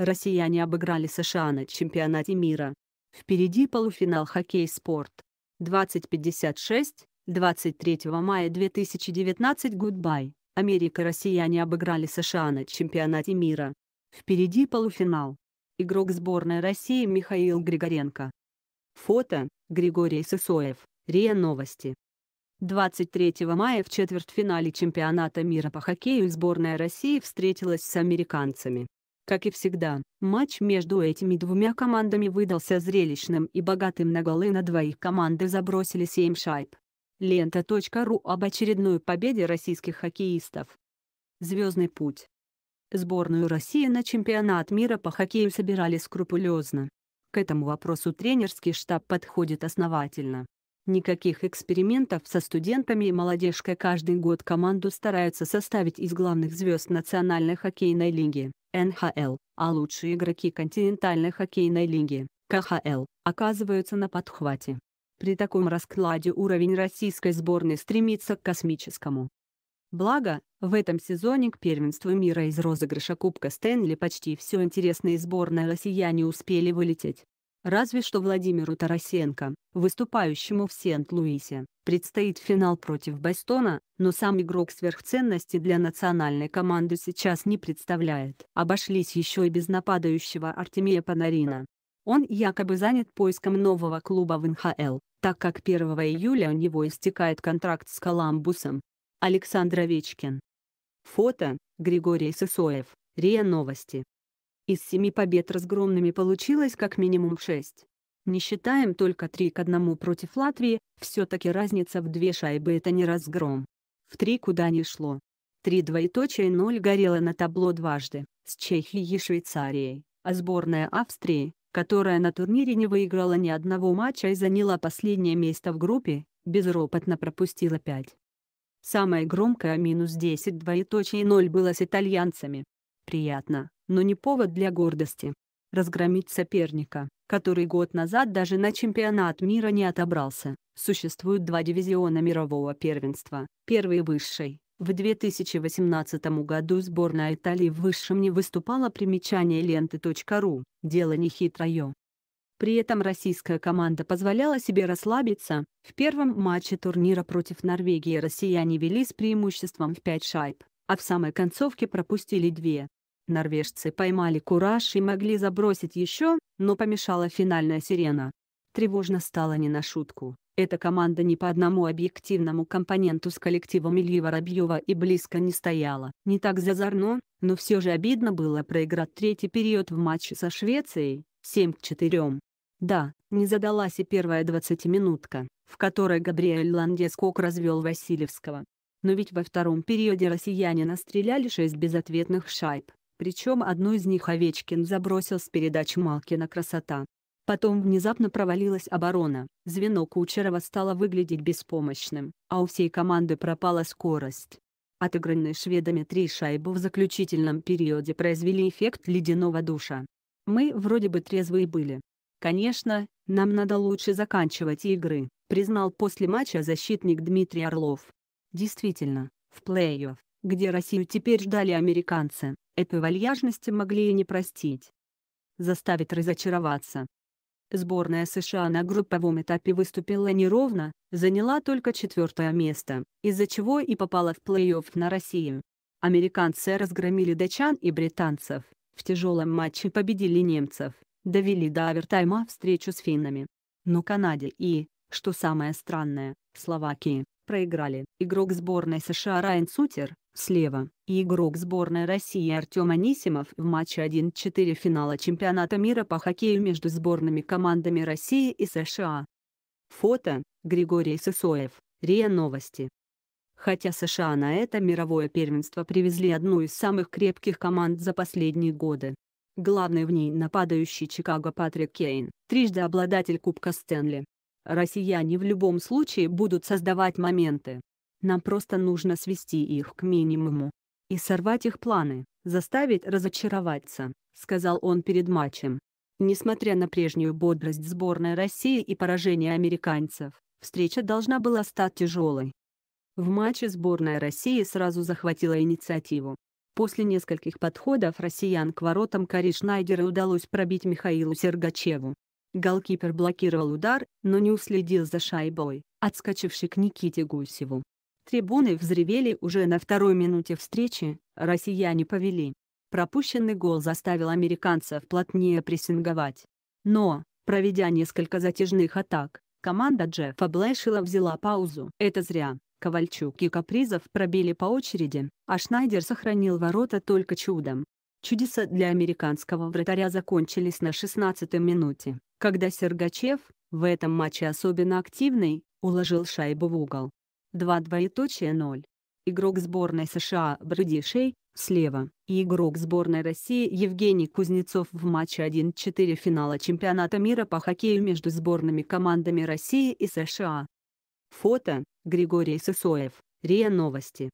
Россияне обыграли США на чемпионате мира. Впереди полуфинал хоккей-спорт. 2056, 23 мая 2019 Гудбай. Америка россияне обыграли США на чемпионате мира. Впереди полуфинал. Игрок сборной России Михаил Григоренко. Фото, Григорий Сысоев, РИА Новости. 23 мая в четвертьфинале чемпионата мира по хоккею сборная России встретилась с американцами. Как и всегда, матч между этими двумя командами выдался зрелищным и богатым на голы на двоих команды забросили 7 шайб. Лента.ру об очередной победе российских хоккеистов. Звездный путь. Сборную России на чемпионат мира по хоккею собирали скрупулезно. К этому вопросу тренерский штаб подходит основательно. Никаких экспериментов со студентами и молодежкой каждый год команду стараются составить из главных звезд Национальной хоккейной лиги, НХЛ, а лучшие игроки континентальной хоккейной лиги, КХЛ, оказываются на подхвате. При таком раскладе уровень российской сборной стремится к космическому. Благо, в этом сезоне к первенству мира из розыгрыша Кубка Стэнли почти все интересные сборные россияне успели вылететь. Разве что Владимиру Тарасенко, выступающему в Сент-Луисе, предстоит финал против Бастона, но сам игрок сверхценности для национальной команды сейчас не представляет. Обошлись еще и без нападающего Артемия Панарина. Он якобы занят поиском нового клуба в НХЛ, так как 1 июля у него истекает контракт с Коламбусом. Александр Овечкин. Фото, Григорий Сысоев, РИА Новости. Из семи побед разгромными получилось как минимум шесть. Не считаем только три к одному против Латвии, все-таки разница в две шайбы это не разгром. В три куда не шло. Три двоеточия и ноль горело на табло дважды, с Чехией и Швейцарией, а сборная Австрии, которая на турнире не выиграла ни одного матча и заняла последнее место в группе, безропотно пропустила пять. Самое громкое минус 10 двоеточие ноль было с итальянцами, приятно, но не повод для гордости. Разгромить соперника, который год назад даже на чемпионат мира не отобрался. существуют два дивизиона мирового первенства, первый высший. В 2018 году сборная Италии в высшем не выступала примечание ленты.ру, дело не хитрое. При этом российская команда позволяла себе расслабиться. В первом матче турнира против Норвегии россияне вели с преимуществом в 5 шайб, а в самой концовке пропустили две. Норвежцы поймали кураж и могли забросить еще, но помешала финальная сирена. Тревожно стало не на шутку. Эта команда ни по одному объективному компоненту с коллективом Ильи Воробьева и близко не стояла. Не так зазорно, но все же обидно было проиграть третий период в матче со Швецией, 7 к 4. Да, не задалась и первая 20-минутка, в которой Габриэль Ландескок развел Васильевского. Но ведь во втором периоде россияне настреляли 6 безответных шайб. Причем одну из них Овечкин забросил с передач Малкина «Красота». Потом внезапно провалилась оборона, звено Кучерова стало выглядеть беспомощным, а у всей команды пропала скорость. Отыгранные шведами три шайбы в заключительном периоде произвели эффект ледяного душа. Мы вроде бы трезвые были. Конечно, нам надо лучше заканчивать игры, признал после матча защитник Дмитрий Орлов. Действительно, в плей-офф, где Россию теперь ждали американцы, Этой вальяжности могли и не простить. Заставить разочароваться. Сборная США на групповом этапе выступила неровно, заняла только четвертое место, из-за чего и попала в плей-офф на Россию. Американцы разгромили датчан и британцев, в тяжелом матче победили немцев, довели до овертайма встречу с финнами. Но Канаде и, что самое странное, Словакии, проиграли. Игрок сборной США Райан Сутер, слева, и игрок сборной России Артем Анисимов в матче 1-4 финала чемпионата мира по хоккею между сборными командами России и США. Фото, Григорий Сысоев, РИА Новости. Хотя США на это мировое первенство привезли одну из самых крепких команд за последние годы. Главный в ней нападающий Чикаго Патрик Кейн, трижды обладатель Кубка Стэнли. Россияне в любом случае будут создавать моменты, нам просто нужно свести их к минимуму. И сорвать их планы, заставить разочароваться», — сказал он перед матчем. Несмотря на прежнюю бодрость сборной России и поражение американцев, встреча должна была стать тяжелой. В матче сборная России сразу захватила инициативу. После нескольких подходов россиян к воротам Кари Шнайдера удалось пробить Михаилу Сергачеву. Голкипер блокировал удар, но не уследил за шайбой, отскочивший к Никите Гусеву. Трибуны взревели уже на второй минуте встречи, россияне повели. Пропущенный гол заставил американцев плотнее прессинговать. Но, проведя несколько затяжных атак, команда Джеффа Блэшила взяла паузу. Это зря. Ковальчук и Капризов пробили по очереди, а Шнайдер сохранил ворота только чудом. Чудеса для американского вратаря закончились на 16-й минуте, когда Сергачев, в этом матче особенно активный, уложил шайбу в угол. 2 Игрок сборной США Брэди Шей, слева, и игрок сборной России Евгений Кузнецов в матче 1-4 финала чемпионата мира по хоккею между сборными командами России и США. Фото, Григорий Сысоев, РИА Новости.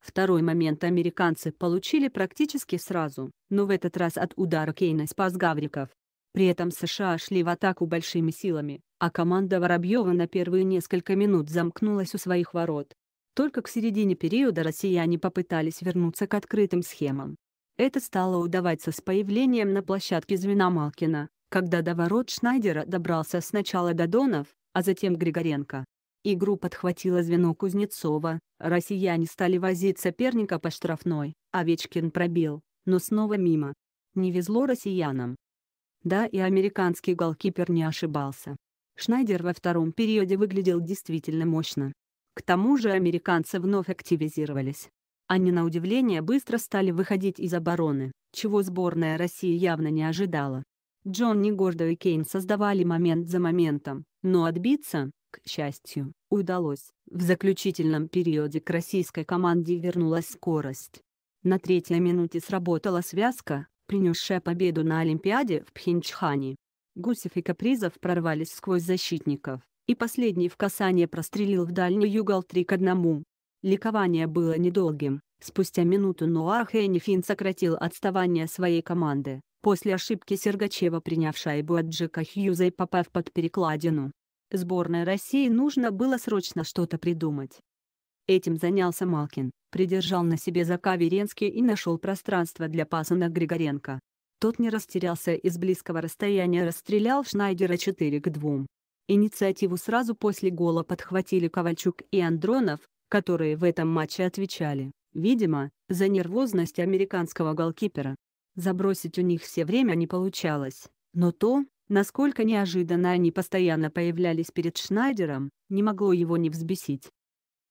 Второй момент американцы получили практически сразу, но в этот раз от удара Кейна спас Гавриков. При этом США шли в атаку большими силами, а команда Воробьева на первые несколько минут замкнулась у своих ворот. Только к середине периода россияне попытались вернуться к открытым схемам. Это стало удаваться с появлением на площадке звена Малкина, когда до ворот Шнайдера добрался сначала Додонов, а затем Григоренко. Игру подхватило звено Кузнецова, россияне стали возить соперника по штрафной, а Овечкин пробил, но снова мимо. Не везло россиянам, да, и американский голкипер не ошибался. Шнайдер во втором периоде выглядел действительно мощно. К тому же американцы вновь активизировались. Они на удивление быстро стали выходить из обороны, чего сборная России явно не ожидала. Джонни Гордо и Кейн создавали момент за моментом, но отбиться, к счастью, удалось. В заключительном периоде к российской команде вернулась скорость. На третьей минуте сработала связка, принесшая победу на Олимпиаде в Пхенчхане. Гусев и Капризов прорвались сквозь защитников, и последний в касание прострелил в дальний угол 3 к 1. Ликование было недолгим. Спустя минуту Нуар Хеннифин сократил отставание своей команды, после ошибки Сергачева приняв шайбу от Джека Хьюза и попав под перекладину. Сборной России нужно было срочно что-то придумать. Этим занялся Малкин, придержал на себе Зака Веренский и нашел пространство для паса на Григоренко. Тот не растерялся и с близкого расстояния расстрелял Шнайдера 4 к 2. Инициативу сразу после гола подхватили Ковальчук и Андронов, которые в этом матче отвечали, видимо, за нервозность американского голкипера. Забросить у них все время не получалось, но то, насколько неожиданно они постоянно появлялись перед Шнайдером, не могло его не взбесить.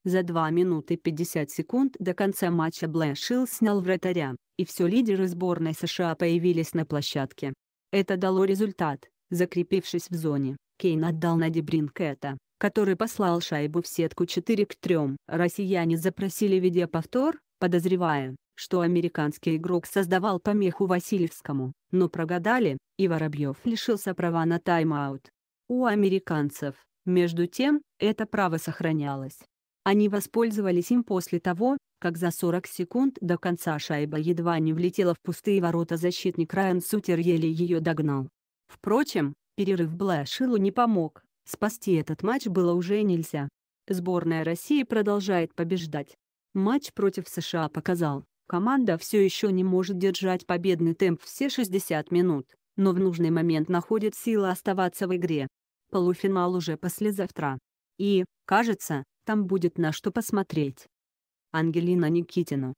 За 2 минуты 50 секунд до конца матча Блэшилл снял вратаря, и все лидеры сборной США появились на площадке. Это дало результат. Закрепившись в зоне, Кейн отдал на Дебринкета, который послал шайбу в сетку 4 к 3. Россияне запросили видеоповтор, подозревая, что американский игрок создавал помеху Васильевскому, но прогадали, и Воробьев лишился права на тайм-аут. У американцев, между тем, это право сохранялось. Они воспользовались им после того, как за 40 секунд до конца шайба едва не влетела в пустые ворота защитник Райан Сутер еле ее догнал. Впрочем, перерыв Блэшилу не помог, спасти этот матч было уже нельзя. Сборная России продолжает побеждать. Матч против США показал, команда все еще не может держать победный темп все 60 минут, но в нужный момент находит силы оставаться в игре. Полуфинал уже послезавтра. И, кажется, там будет на что посмотреть. Ангелина Никитина